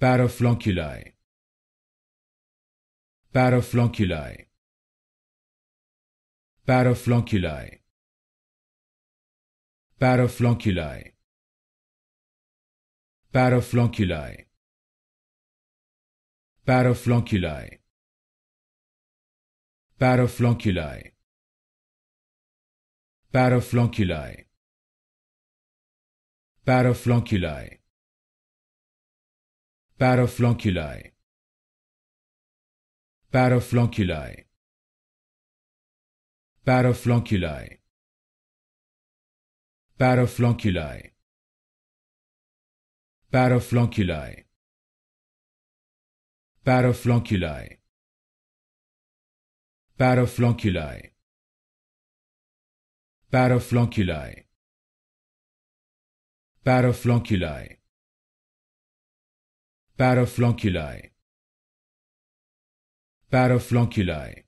Paraflonculi. Paraflonculi. Paraflonculi. Paraflonculi. Paraflonculi. Paraflonculi. Paraflonculi. Paraflonculi. Paraflonculi. Paraflonculi. Paraflonculi. Paraflonculi. Paraflonculi. Paraflonculi. Paraflonculi. Paraflonculi. Paraflonculi. Paraflonculi. Paraflonculi. Paraflonculi.